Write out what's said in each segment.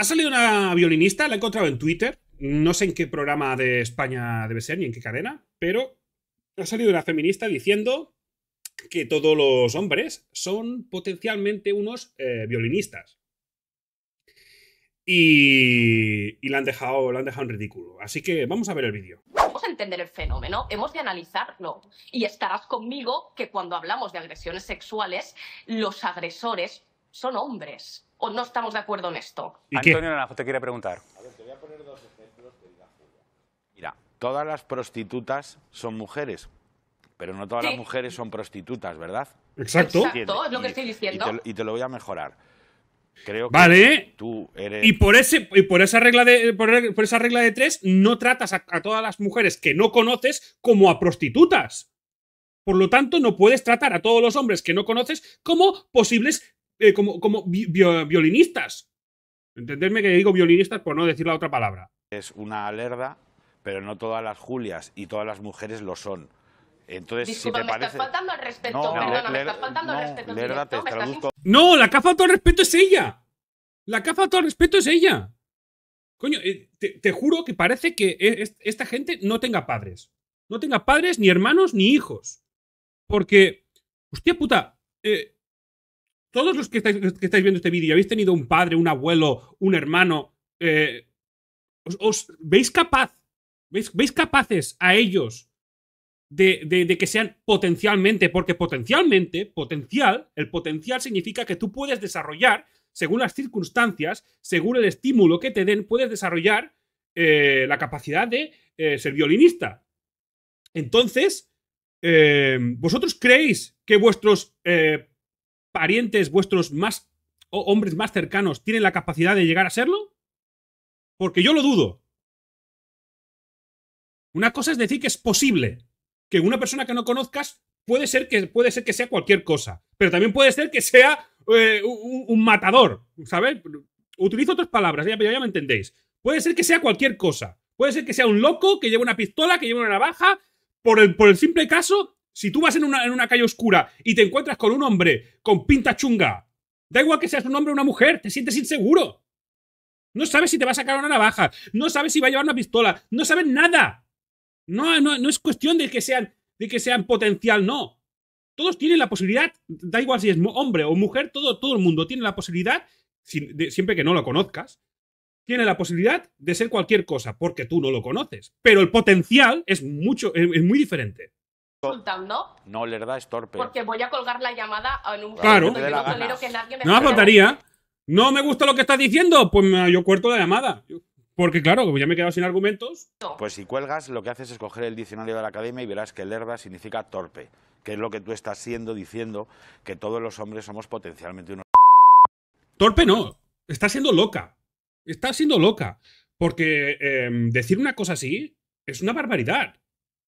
Ha salido una violinista, la he encontrado en Twitter. No sé en qué programa de España debe ser ni en qué cadena, pero ha salido una feminista diciendo que todos los hombres son potencialmente unos eh, violinistas. Y, y la, han dejado, la han dejado en ridículo. Así que vamos a ver el vídeo. Vamos a entender el fenómeno, hemos de analizarlo. Y estarás conmigo que cuando hablamos de agresiones sexuales, los agresores son hombres o no estamos de acuerdo en esto. Antonio Naranjo te quiere preguntar. A ver, te voy a poner dos ejemplos Mira, todas las prostitutas son mujeres, pero no todas las mujeres son prostitutas, ¿verdad? Exacto. Exacto, es lo que estoy diciendo. Y te, lo voy a mejorar. Creo que vale. tú eres... Y por, ese, por, esa regla de, por, esa regla de tres, no tratas a, a, todas las mujeres que no conoces como a prostitutas. Por lo tanto, no puedes tratar a todos los hombres que no conoces como posibles eh, como, violinistas. Entenderme que digo violinistas por no decir la otra palabra. Es una alerta, pero no todas las Julias y todas las mujeres lo son. Entonces, si me estás faltando respeto, no, me estás faltando respeto. No, la que ha el respeto es ella. La que ha el respeto es ella. Coño, eh, te, juro que parece que e, esta gente no tenga padres. No tenga padres, ni hermanos, ni hijos. Porque, hostia puta, eh, todos los que estáis, viendo este vídeo y habéis tenido un padre, un abuelo, un hermano, eh, os, veis capaz, veis, veis capaces a ellos de, que sean potencialmente, porque potencialmente, potencial, el potencial significa que tú puedes desarrollar, según las circunstancias, según el estímulo que te den, puedes desarrollar eh, la capacidad de eh, ser violinista. Entonces, ¿vosotros creéis que vuestros parientes vuestros más hombres más cercanos tienen la capacidad de llegar a serlo? Porque yo lo dudo. Una cosa es decir que es posible, que una persona que no conozcas puede ser que, puede ser que sea cualquier cosa, pero también puede ser que sea eh, un, matador, ¿sabes? Utilizo otras palabras, ya, ya me entendéis. Puede ser que sea cualquier cosa. Puede ser que sea un loco que lleve una pistola, que lleve una navaja, por por el simple caso si tú vas en una, calle oscura y te encuentras con un hombre con pinta chunga, da igual que seas un hombre o una mujer, te sientes inseguro. No sabes si te va a sacar una navaja, no sabes si va a llevar una pistola, no sabes nada. No, no, es cuestión de que sean, de que sean potencial, no. Todos tienen la posibilidad, da igual si es hombre o mujer, todo, todo el mundo tiene la posibilidad, siempre que no lo conozcas, tiene la posibilidad de ser cualquier cosa, porque tú no lo conoces. Pero el potencial es mucho, es muy diferente. No, Lerda es torpe. Porque voy a colgar la llamada en un claro. no me No, No me gusta lo que estás diciendo, pues yo cuerto la llamada. Porque claro, como ya me he quedado sin argumentos. Pues si cuelgas, lo que haces es coger el diccionario de la academia y verás que lerda significa torpe, que es lo que tú estás siendo diciendo que todos los hombres somos potencialmente unos. Torpe no, está siendo loca. Está siendo loca. Porque em, decir una cosa así es una barbaridad.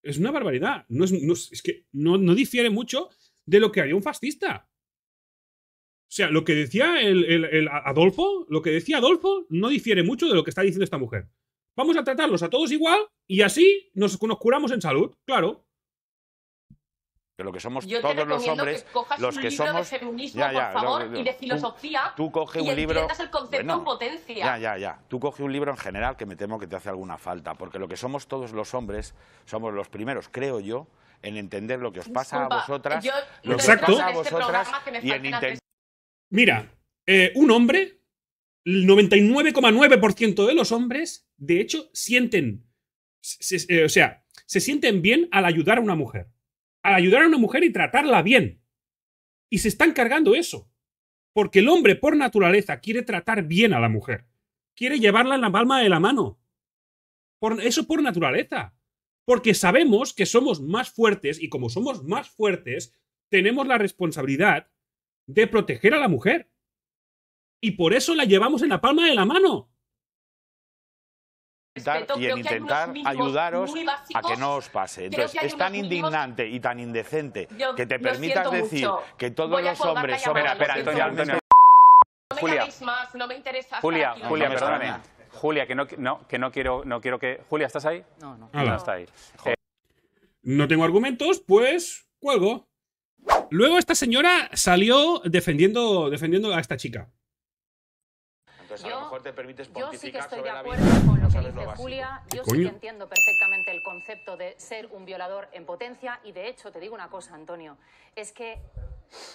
Es una barbaridad. No es, que no, difiere mucho de lo que haría un fascista. O sea, lo que decía el, Adolfo, lo que decía Adolfo, no difiere mucho de lo que está diciendo esta mujer. Vamos a tratarlos a todos igual y así nos, nos curamos en salud, claro que lo que somos todos los hombres, que los que libro somos, de ya, ya, por favor, y de filosofía, tú, coge un libro, en potencia. Ya, ya, ya. Tú coge un libro en general que me temo que te hace alguna falta, porque lo que somos todos los hombres, somos los primeros, creo yo, en entender lo que os pasa a vosotras, yo, lo que os pasa a vosotras este Mira, eh, un hombre, el 99,9% de los hombres, de hecho, sienten, eh, o sea, se sienten bien al ayudar a una mujer. Al ayudar a una mujer y tratarla bien. Y se están cargando eso. Porque el hombre, por naturaleza, quiere tratar bien a la mujer. Quiere llevarla en la palma de la mano. Por, eso por naturaleza. Porque sabemos que somos más fuertes y como somos más fuertes, tenemos la responsabilidad de proteger a la mujer. Y por eso la llevamos en la palma de la mano y en intentar ayudaros a que no os pase. Entonces, es tan indignante y tan indecente que te permitas decir que todos los hombres Espera, Antonio, Julia, Julia, Julia, perdóname. Julia, que no, que no quiero, no quiero que. Julia, ¿estás ahí? No, no. No, está ahí. Eh. No tengo argumentos, pues cuelgo. Luego esta señora salió defendiendo, defendiendo a esta chica. Pues yo, sí que estoy de acuerdo con lo que dice Julia, yo sí que entiendo perfectamente el concepto de ser un violador en potencia y de hecho te digo una cosa, Antonio, es que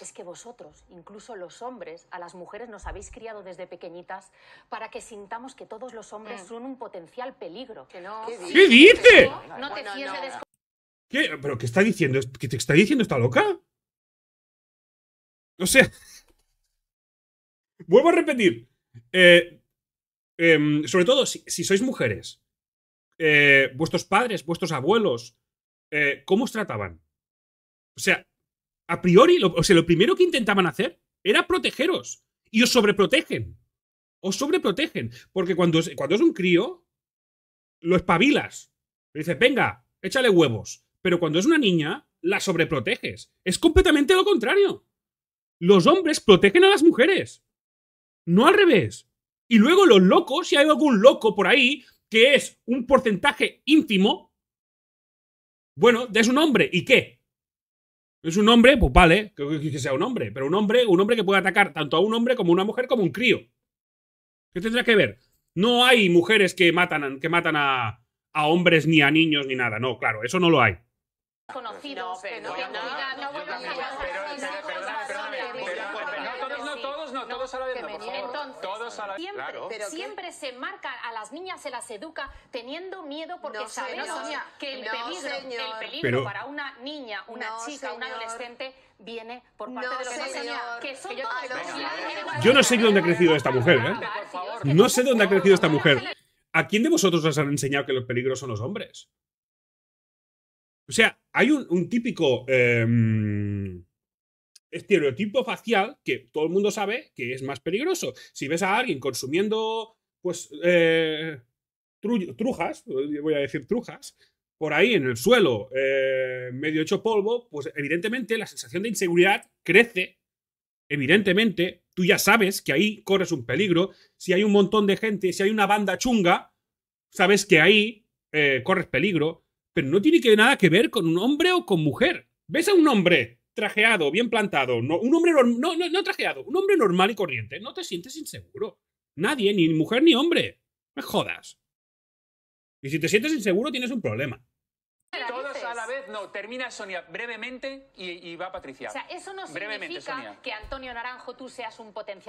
es que vosotros, incluso los hombres, a las mujeres nos habéis criado desde pequeñitas para que sintamos que todos los hombres mm. son un potencial peligro. ¿Qué, dice? No, te ¿Qué? ¿Pero qué está diciendo? ¿Qué te está diciendo esta loca? O sea... Vuelvo a repetir. Eh, em, sobre todo si, sois mujeres, eh, vuestros padres, vuestros abuelos, eh, ¿cómo os trataban? O sea, a priori, lo, o sea, lo primero que intentaban hacer era protegeros. Y os sobreprotegen. Os sobreprotegen. Porque cuando es, cuando es un crío, lo espabilas. dice venga, échale huevos. Pero cuando es una niña, la sobreproteges. Es completamente lo contrario. Los hombres protegen a las mujeres no al revés. Y luego los locos, si hay algún loco por ahí, que es un porcentaje íntimo. bueno, es un hombre, ¿y qué? Es un hombre, pues vale, que, sea un hombre, pero un hombre, un hombre que puede atacar tanto a un hombre como a una mujer como a un crío. ¿Qué tendrá que ver? No hay mujeres que matan, a, hombres ni a niños ni nada. No, claro, eso no lo hay. a la Entonces, todos siempre, pero siempre se marca a las niñas, se las educa teniendo miedo porque sabemos que el peligro, para una niña, una chica, un adolescente viene por parte de los señor. yo, ¿eh? no sé dónde ha crecido esta mujer, No sé dónde ha crecido esta mujer. ¿A quién de vosotros os han enseñado que los peligros son los hombres? O sea, hay un, típico... Em, estereotipo facial que todo el mundo sabe que es más peligroso. Si ves a alguien consumiendo, pues, eh, trujas, voy a decir trujas, por ahí en el suelo, eh, medio hecho polvo, pues evidentemente la sensación de inseguridad crece. Evidentemente, tú ya sabes que ahí corres un peligro. Si hay un montón de gente, si hay una banda chunga, sabes que ahí eh, corres peligro. Pero no tiene nada que ver con un hombre o con mujer. ¿Ves a un hombre trajeado, bien plantado, no, un hombre no, trajeado, un hombre normal y corriente, no te sientes inseguro. Nadie, ni mujer ni hombre. Me jodas. Y si te sientes inseguro, tienes un problema. Todos a la vez, no. Termina Sonia brevemente y, y va Patricia. O sea, eso no significa que Antonio Naranjo tú seas un potencial.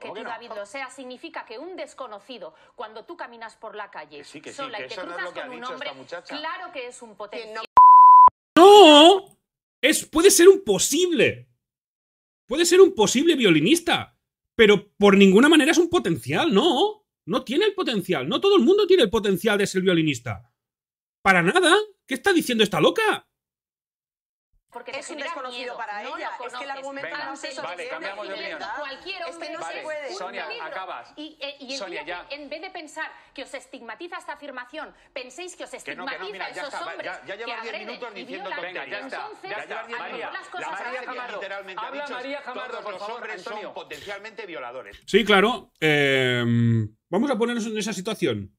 Que David, lo sea, significa que un desconocido, cuando tú caminas por la calle sola y te cruzas con un hombre, claro que es un potencial. ¡No! puede ser un posible. Puede ser un posible violinista. Pero por ninguna manera es un potencial, no. No tiene el potencial. No todo el mundo tiene el potencial de ser violinista. Para nada. ¿Qué está diciendo esta loca? Porque es un desconocido para ella. Es que el argumento Venga, no es Vale, cambiamos de opinión. Cualquier hombre es no se puede. Sonia, acabas. Y, eh, y Sonia, ya. en vez de pensar que os estigmatiza esta afirmación, penséis que os estigmatiza ya esos está, hombres ya, llevas 10 minutos diciendo tonterías. Ya está, Entonces, ya llevas 10 minutos. Las cosas la María literalmente habla ha dicho, María Jamardo, por favor, hombres son potencialmente violadores. Sí, claro. Eh, vamos a ponernos en esa situación.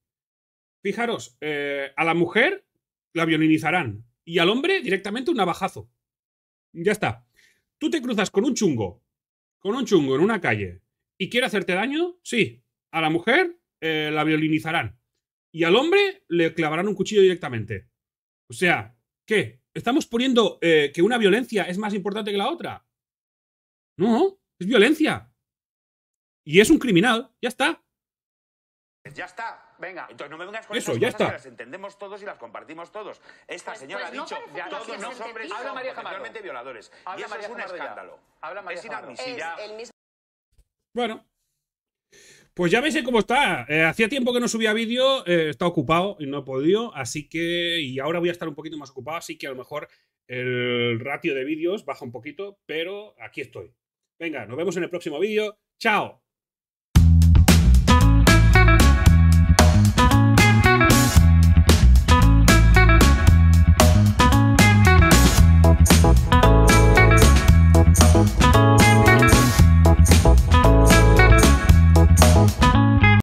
Fijaros, eh, a la mujer la violinizarán y al hombre directamente un navajazo. Ya está. Tú te cruzas con un chungo, con un chungo en una calle, y quiere hacerte daño, sí. A la mujer eh, la violinizarán. Y al hombre le clavarán un cuchillo directamente. O sea, ¿qué? ¿Estamos poniendo eh, que una violencia es más importante que la otra? No, es violencia. Y es un criminal, ya está. Ya está, venga. Entonces no me vengas con Eso, ya está. las entendemos todos y las compartimos todos. Esta pues, señora pues, ha dicho todos los hombres Habla María violadores. Habla María es un escándalo. Habla María es Bueno. Pues ya veis cómo está. Eh, hacía tiempo que no subía vídeo, eh, está ocupado y no he podido, así que. Y ahora voy a estar un poquito más ocupado, así que a lo mejor el ratio de vídeos baja un poquito, pero aquí estoy. Venga, nos vemos en el próximo vídeo. ¡Chao! Thank